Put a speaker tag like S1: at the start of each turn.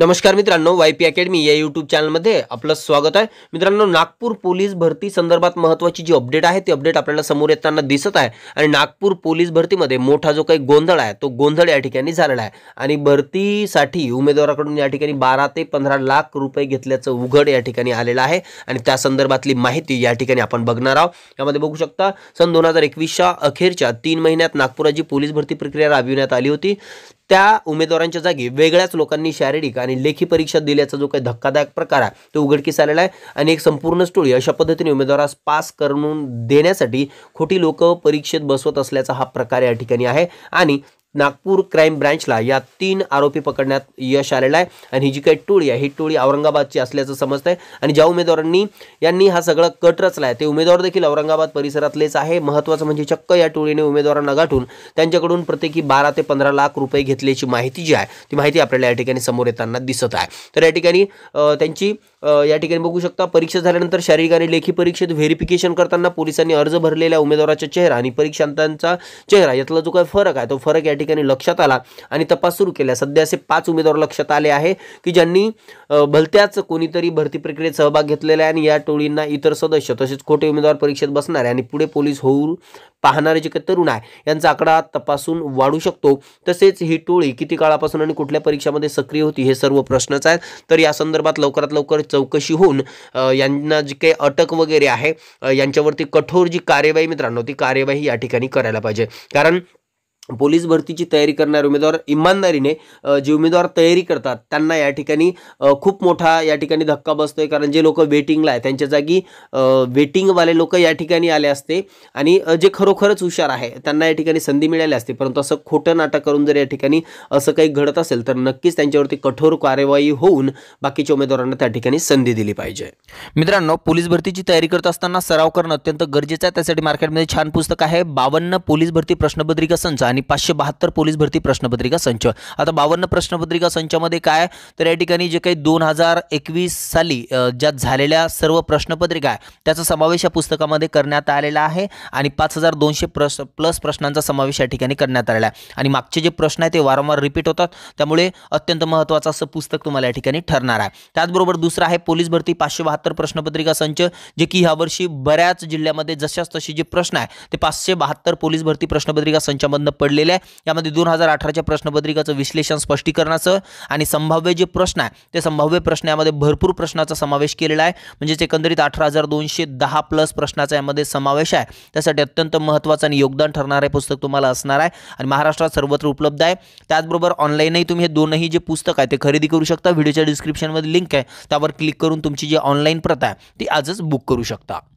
S1: नमस्कार मित्रांनो Y P academy या यूट्यूब चॅनलमध्ये आपलं स्वागत आहे मित्रांनो नागपूर पोलीस भरती संदर्भात महत्वाची जी अपडेट आहे ती अपडेट आपल्याला समोर येताना दिसत आहे आणि नागपूर पोलीस भरतीमध्ये मोठा जो काही गोंधळ आहे तो गोंधळ या ठिकाणी झालेला आहे आणि भरतीसाठी उमेदवाराकडून या ठिकाणी बारा ते पंधरा लाख रुपये घेतल्याचं उघड या ठिकाणी आलेलं आहे आणि त्या संदर्भातली माहिती या ठिकाणी आपण बघणार आहोत यामध्ये बघू शकता सन दोन हजार एकवीसच्या अखेरच्या तीन महिन्यात नागपुराची पोलीस भरती प्रक्रिया राबविण्यात आली होती त्या उमेदवारांच्या जागी वेगळ्याच लोकांनी शारीरिक आणि लेखी परीक्षा दिल्याचा जो काही धक्कादायक प्रकार आहे तो उघडकीस आलेला आहे आणि एक संपूर्ण स्टोरी अशा पद्धतीने उमेदवारास पास करून देण्यासाठी खोटी लोक परीक्षेत बसवत असल्याचा हा प्रकार या ठिकाणी आहे आणि नागपूर क्राईम ब्रँचला या तीन आरोपी पकडण्यात यश आलेलं आहे आणि ही जी काही टोळी आहे ही टोळी औरंगाबादची असल्याचं समजतं आहे आणि ज्या उमेदवारांनी यांनी हा सगळा कट रचला आहे ते उमेदवार देखील औरंगाबाद परिसरातलेच आहे महत्त्वाचं म्हणजे चक्क या टोळीने उमेदवारांना गाठून त्यांच्याकडून प्रत्येकी बारा ते पंधरा लाख रुपये घेतल्याची माहिती जी आहे ती माहिती आपल्याला या ठिकाणी समोर येताना दिसत आहे तर या ठिकाणी त्यांची या ठिकाणी बघू शकता परीक्षा झाल्यानंतर शारीरिक आणि लेखी परीक्षेत व्हेरिफिकेशन करताना पोलिसांनी अर्ज भरलेल्या उमेदवाराचा चेहरा आणि परीक्षांतांचा चेहरा यातला जो काही फरक आहे तो फरक या ठिकाणी लक्षात आला आणि तपास सुरू केला सध्या असे पाच उमेदवार लक्षात आले आहे की ज्यांनी भलत्याच कोणीतरी भरती प्रक्रियेत सहभाग घेतलेला आहे आणि या टोळींना इतर सदस्य तसेच खोटे उमेदवार परीक्षेत बसणारे आणि पुढे पोलीस होऊ पाहणारे जे काही तरुण आहे यांचा आकडा तपासून वाढू शकतो तसेच ही टोळी किती काळापासून आणि कुठल्या परीक्षामध्ये सक्रिय होती हे सर्व प्रश्नच आहेत तर या संदर्भात लवकरात लवकर चौकशी होऊन यांना जी काही अटक वगैरे आहे यांच्यावरती कठोर जी कार्यवाही मित्रांनो ती कार्यवाही या ठिकाणी करायला पाहिजे कारण पोलीस भरतीची तयारी करणारे उमेदवार इमानदारीने जे उमेदवार तयारी करतात त्यांना या ठिकाणी खूप मोठा या ठिकाणी धक्का बसतोय कारण जे लोक वेटिंगला आहे त्यांच्या जागी वेटिंगवाले लोक या ठिकाणी आले असते आणि जे खरोखरच हुशार आहे त्यांना या ठिकाणी संधी मिळाली असते परंतु असं खोटं नाटक करून जर या ठिकाणी असं काही घडत असेल तर नक्कीच त्यांच्यावरती कठोर कार्यवाही होऊन बाकीच्या उमेदवारांना त्या ठिकाणी संधी दिली पाहिजे मित्रांनो पोलीस भरतीची तयारी करत असताना सराव करणं अत्यंत गरजेचं आहे त्यासाठी मार्केटमध्ये छान पुस्तक आहे बावन्न पोलीस भरती प्रश्नपत्रिका संच आणि आणि पाचशे बहात्तर पोलीस भरती प्रश्नपत्रिका संच आता बावन्न प्रश्नपत्रिका संचामध्ये काय तर या ठिकाणी जे काही दोन हजार एकवीस साली ज्या झालेल्या सर्व प्रश्नपत्रिका आहे त्याचा समावेश या पुस्तकामध्ये करण्यात आलेला आहे आणि पाच हजार दोनशे प्रश प्लस प्रश्नांचा समावेश या ठिकाणी करण्यात आलेला आहे आणि मागचे जे प्रश्न आहे ते वारंवार रिपीट होतात त्यामुळे अत्यंत महत्त्वाचं असं पुस्तक तुम्हाला या ठिकाणी ठरणार आहे त्याचबरोबर दुसरं आहे पोलीस भरती पाचशे बहात्तर प्रश्नपत्रिका संच जे की ह्यावर्षी बऱ्याच जिल्ह्यामध्ये जशाच तशी जे प्रश्न आहे ते पाचशे बहात्तर पोलीस भरती प्रश्नपत्रिका संचामधनं पड पडलेले आहे यामध्ये दोन हजार अठराच्या प्रश्नपत्रिकाचं विश्लेषण स्पष्टीकरणाचं आणि संभाव्य जे प्रश्न आहे ते संभाव्य प्रश्न यामध्ये भरपूर प्रश्नाचा समावेश केलेला आहे म्हणजेच एकंदरीत अठरा हजार दोनशे दहा प्लस प्रश्नाचा यामध्ये समावेश आहे त्यासाठी अत्यंत महत्त्वाचं आणि योगदान ठरणारे पुस्तक तुम्हाला असणार आहे आणि महाराष्ट्रात सर्वत्र उपलब्ध आहे त्याचबरोबर ऑनलाईनही तुम्ही हे दोनही जे पुस्तक आहे ते खरेदी करू शकता व्हिडिओच्या डिस्क्रिप्शनमध्ये लिंक आहे त्यावर क्लिक करून तुमची जी ऑनलाईन प्रथा आहे ती आजच बुक करू शकता